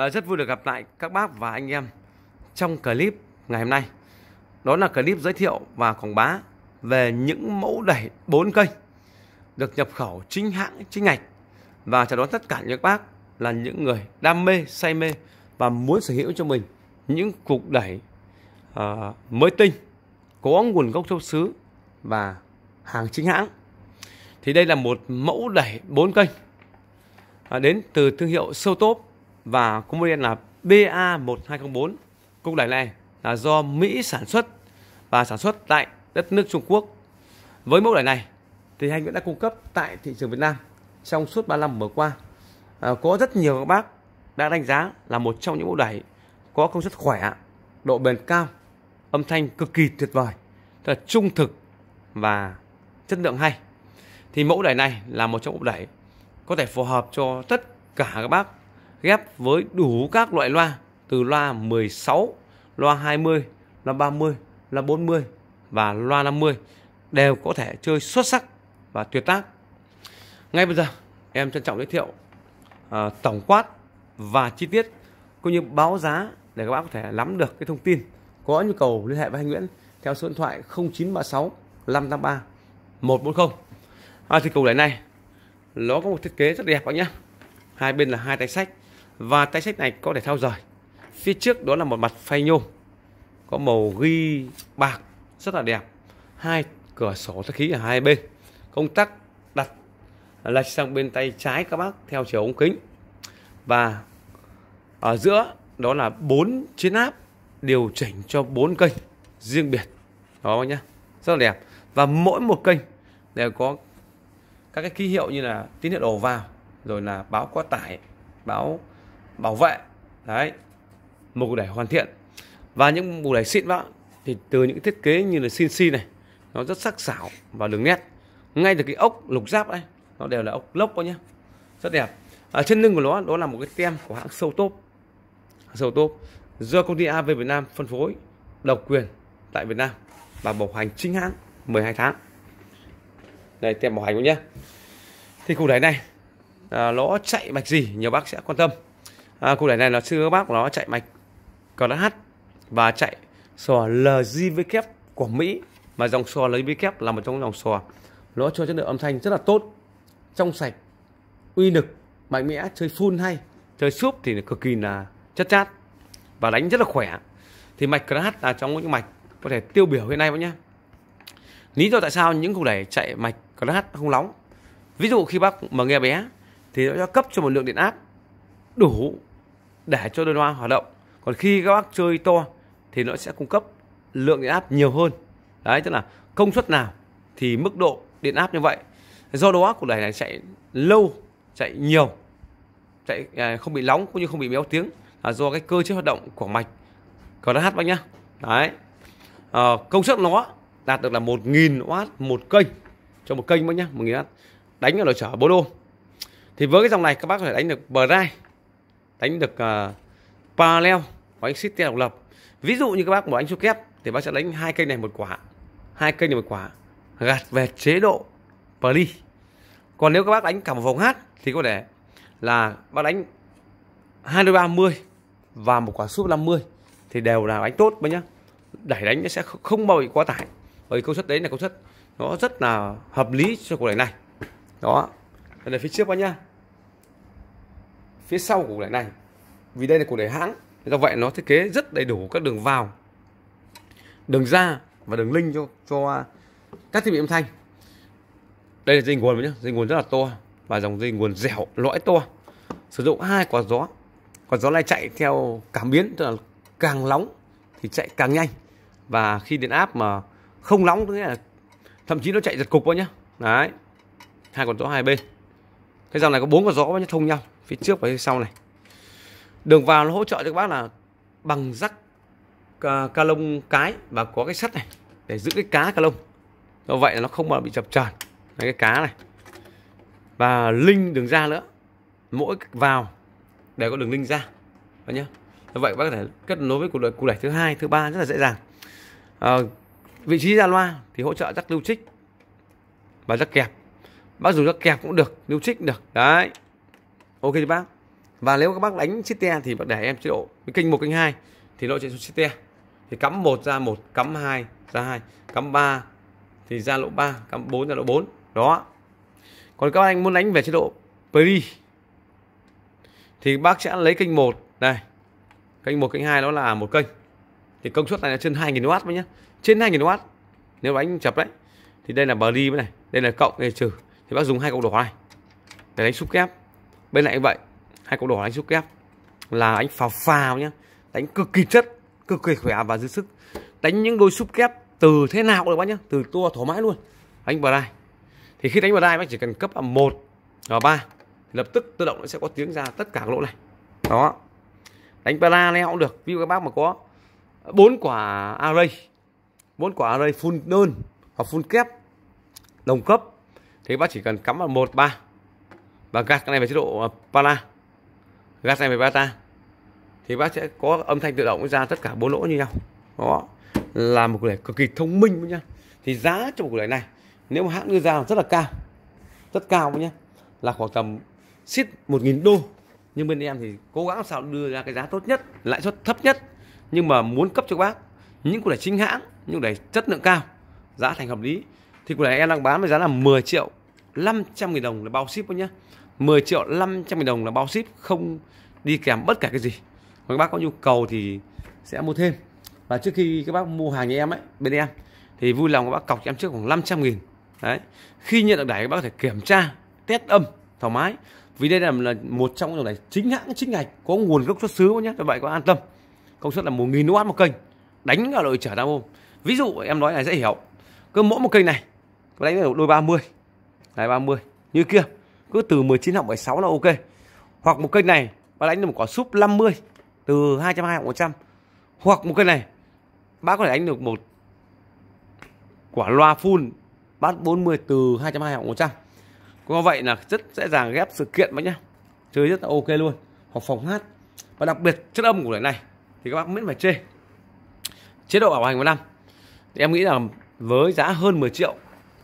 à, rất vui được gặp lại các bác và anh em trong clip ngày hôm nay đó là clip giới thiệu và quảng bá về những mẫu đẩy 4 kênh được nhập khẩu chính hãng chính ngạch và chào đón tất cả những bác là những người đam mê say mê và muốn sở hữu cho mình những cục đẩy uh, mới tinh có nguồn gốc xuất xứ và hàng chính hãng thì đây là một mẫu đẩy 4 kênh à, đến từ thương hiệu sâu tốt và có một đen là BA1204 cục đài này là do Mỹ sản xuất và sản xuất tại đất nước Trung Quốc với mẫu đài này thì anh vẫn đã cung cấp tại thị trường Việt Nam trong suốt 3 năm vừa qua à, có rất nhiều các bác đã đánh giá là một trong những mẫu đài có công suất khỏe độ bền cao âm thanh cực kỳ tuyệt vời là trung thực và chất lượng hay thì mẫu đài này là một trong mẫu đài có thể phù hợp cho tất cả các bác ghép với đủ các loại loa từ loa 16, loa 20, loa 30, loa 40 và loa 50 đều có thể chơi xuất sắc và tuyệt tác. Ngay bây giờ em trân trọng giới thiệu uh, tổng quát và chi tiết cũng như báo giá để các bác có thể nắm được cái thông tin. Có nhu cầu liên hệ với anh Nguyễn theo số điện thoại 0936 553 140. À, thì cầu đáy này nó có một thiết kế rất đẹp các nhé. Hai bên là hai tay sách và tay sách này có thể thao rời phía trước đó là một mặt phay nhôm có màu ghi bạc rất là đẹp hai cửa sổ thoát khí ở hai bên công tắc đặt lệch sang bên tay trái các bác theo chiều ống kính và ở giữa đó là bốn chiến áp điều chỉnh cho bốn kênh riêng biệt đó nhá rất là đẹp và mỗi một kênh đều có các cái ký hiệu như là tín hiệu đầu vào rồi là báo quá tải báo bảo vệ đấy mục đẩy hoàn thiện và những mục đẩy xịn vãng thì từ những thiết kế như là CNC này nó rất sắc sảo và đường nét ngay từ cái ốc lục giáp đây nó đều là ốc lốc coi nhé rất đẹp ở trên lưng của nó đó là một cái tem của hãng sâu tốp sâu tốp do công ty AV Việt Nam phân phối độc quyền tại Việt Nam và bảo hành chính hãng 12 tháng đây tem bảo hành của nhé thì cụ đẩy này à, nó chạy mạch gì nhiều bác sẽ quan tâm à, cụ đẩy này nó chưa bác nó chạy mạch CNH và chạy sò LGV kép e của Mỹ mà dòng sò LGV kép e là một trong dòng sò nó cho chất lượng âm thanh rất là tốt trong sạch uy lực mạnh mẽ chơi full hay chơi súp thì cực kỳ là chất chát và đánh rất là khỏe thì mạch CNH là trong những mạch có thể tiêu biểu hiện nay nhé lý do tại sao những cụ đẩy chạy mạch CNH không nóng ví dụ khi bác mà nghe bé thì nó cấp cho một lượng điện áp đủ để cho đôi loa hoạt động còn khi các bác chơi to thì nó sẽ cung cấp lượng điện áp nhiều hơn đấy tức là công suất nào thì mức độ điện áp như vậy do đó cuộc đẩy này chạy lâu chạy nhiều chạy à, không bị nóng cũng như không bị méo tiếng là do cái cơ chế hoạt động của mạch của hát bác nhá đấy à, công suất nó đạt được là 1.000W một kênh cho một kênh bác nhá 1.000W đánh ở độ trở 4 ôm thì với cái dòng này các bác phải đánh được bờ rai đánh được uh, parallel và anh xít độc lập ví dụ như các bác bỏ anh số kép thì bác sẽ đánh hai cây này một quả hai cây này một quả gạt về chế độ pli còn nếu các bác đánh cả một vòng hát thì có thể là bác đánh hai đôi ba mươi và một quả súp 50 thì đều là đánh tốt bác nhá đẩy đánh sẽ không bao bị quá tải bởi công suất đấy là công suất nó rất là hợp lý cho cuộc đẩy này đó đây là phía trước bác nhá phía sau của lại này vì đây là cuộc đẩy hãng do vậy nó thiết kế rất đầy đủ các đường vào đường ra và đường link cho cho à, các thiết bị âm thanh đây là dây nguồn nhé dây nguồn rất là to và dòng dây nguồn dẻo lõi to sử dụng hai quạt gió quạt gió này chạy theo cảm biến tức là càng nóng thì chạy càng nhanh và khi điện áp mà không nóng tức là thậm chí nó chạy giật cục quá nhá đấy hai quạt gió hai bên cái dòng này có bốn quạt gió nhé thông nhau phía trước và phía sau này đường vào nó hỗ trợ cho các bác là bằng rắc ca, à, ca lông cái và có cái sắt này để giữ cái cá ca lông do vậy là nó không mà bị chập tròn Đấy, cái cá này và linh đường ra nữa mỗi vào đều có đường linh ra đó nhá như vậy bác có thể kết nối với cụ đẩy, cụ đẩy thứ hai thứ ba rất là dễ dàng à, vị trí ra loa thì hỗ trợ rắc lưu trích và rắc kẹp bác dùng rắc kẹp cũng được lưu trích cũng được đấy ok thì bác và nếu các bác đánh chít te thì bác để em chế độ với kênh một kênh hai thì nó chạy xuống chít te thì cắm một ra một cắm hai ra hai cắm ba thì ra lộ 3 cắm 4 ra lộ 4 đó còn các anh muốn đánh về chế độ pre thì bác sẽ lấy kênh 1 đây kênh 1 kênh 2 đó là một kênh thì công suất này là trên 2000W nhé, nhá trên 2000W nếu đánh chập đấy thì đây là bờ đi này đây là cộng đây là trừ thì bác dùng hai cộng đỏ này để đánh súp kép bên này cũng vậy hai cục đỏ anh xúc kép là anh phào phào nhá đánh cực kỳ chất cực kỳ khỏe và dư sức đánh những đôi súp kép từ thế nào cũng được bác nhá từ tua thoải mái luôn anh vào đây thì khi đánh vào đây bác chỉ cần cấp là một ở ba lập tức tự động nó sẽ có tiếng ra tất cả các lỗ này đó đánh para này cũng được ví dụ các bác mà có bốn quả array bốn quả array full đơn hoặc full kép đồng cấp thì bác chỉ cần cắm vào một ba và gạt cái này về chế độ à, pala gạt này về bata thì bác sẽ có âm thanh tự động ra tất cả bốn lỗ như nhau đó là một củ lẻ cực kỳ thông minh với nhá thì giá cho một củ lẻ này nếu mà hãng đưa ra rất là cao rất cao nhá là khoảng tầm xít một nghìn đô nhưng bên em thì cố gắng sao đưa ra cái giá tốt nhất lãi suất thấp nhất nhưng mà muốn cấp cho bác những cụ lẻ chính hãng những củ lẻ chất lượng cao giá thành hợp lý thì cụ lẻ em đang bán với giá là 10 triệu 500.000 đồng là bao ship thôi nhé 10 triệu 500.000 đồng là bao ship không đi kèm bất cả cái gì còn các bác có nhu cầu thì sẽ mua thêm và trước khi các bác mua hàng nhà em ấy bên em thì vui lòng các bác cọc cho em trước khoảng 500 nghìn đấy khi nhận được đẩy các bác có thể kiểm tra test âm thoải mái vì đây là, là một trong những đẩy chính hãng chính ngạch có nguồn gốc xuất xứ nhé vậy có an tâm công suất là 1.000 W một kênh đánh cả đội trở nam ôm ví dụ em nói này dễ hiểu cứ mỗi một kênh này đánh được đôi 30 đáy 30 như kia cứ từ 19 họng 16 là ok hoặc một kênh này bác đánh được một quả súp 50 từ 220 họng 100 hoặc một kênh này bác có thể đánh được một quả loa full bát 40 từ 220 họng 100 có vậy là rất dễ dàng ghép sự kiện bác nhá chơi rất là ok luôn hoặc phòng hát và đặc biệt chất âm của loại này thì các bác miễn phải chê chế độ bảo hành một năm thì em nghĩ là với giá hơn 10 triệu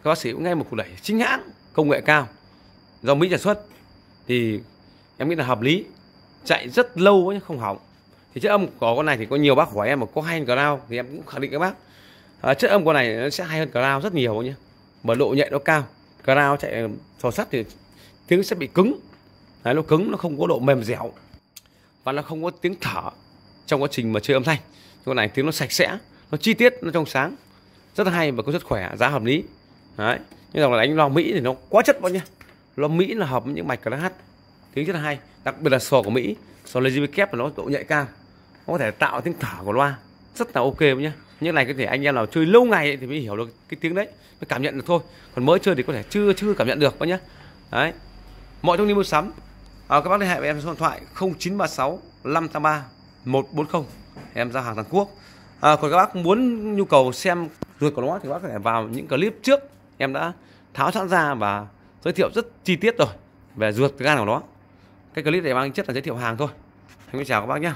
các bác sĩ cũng nghe một củ đẩy chính hãng công nghệ cao do mỹ sản xuất thì em nghĩ là hợp lý chạy rất lâu ấy, không hỏng thì chất âm có con này thì có nhiều bác hỏi em mà có hay hơn cloud thì em cũng khẳng định các bác à, chất âm con này nó sẽ hay hơn cloud rất nhiều nhé bởi độ nhạy nó cao cloud chạy ờ, sò sắt thì tiếng sẽ bị cứng Đấy, nó cứng nó không có độ mềm dẻo và nó không có tiếng thở trong quá trình mà chơi âm thanh con này tiếng nó sạch sẽ nó chi tiết nó trong sáng rất hay và có rất khỏe giá hợp lý đấy nhưng mà này đánh lo mỹ thì nó quá chất bọn nhá lo mỹ là hợp với những mạch của nó hát tiếng rất là hay đặc biệt là sò của mỹ sò lgb kép là nó độ nhạy cao nó có thể tạo tiếng thở của loa rất là ok nhá, như này có thể anh em nào chơi lâu ngày thì mới hiểu được cái tiếng đấy mới cảm nhận được thôi còn mới chơi thì có thể chưa chưa cảm nhận được bác nhá, đấy mọi thông tin mua sắm à, các bác liên hệ với em số điện thoại 0936 583 140 em giao hàng toàn quốc à, còn các bác muốn nhu cầu xem ruột của nó thì các bác có thể vào những clip trước em đã tháo sẵn ra và giới thiệu rất chi tiết rồi về ruột gan của nó cái clip này mang chất là giới thiệu hàng thôi em chào các bác nhé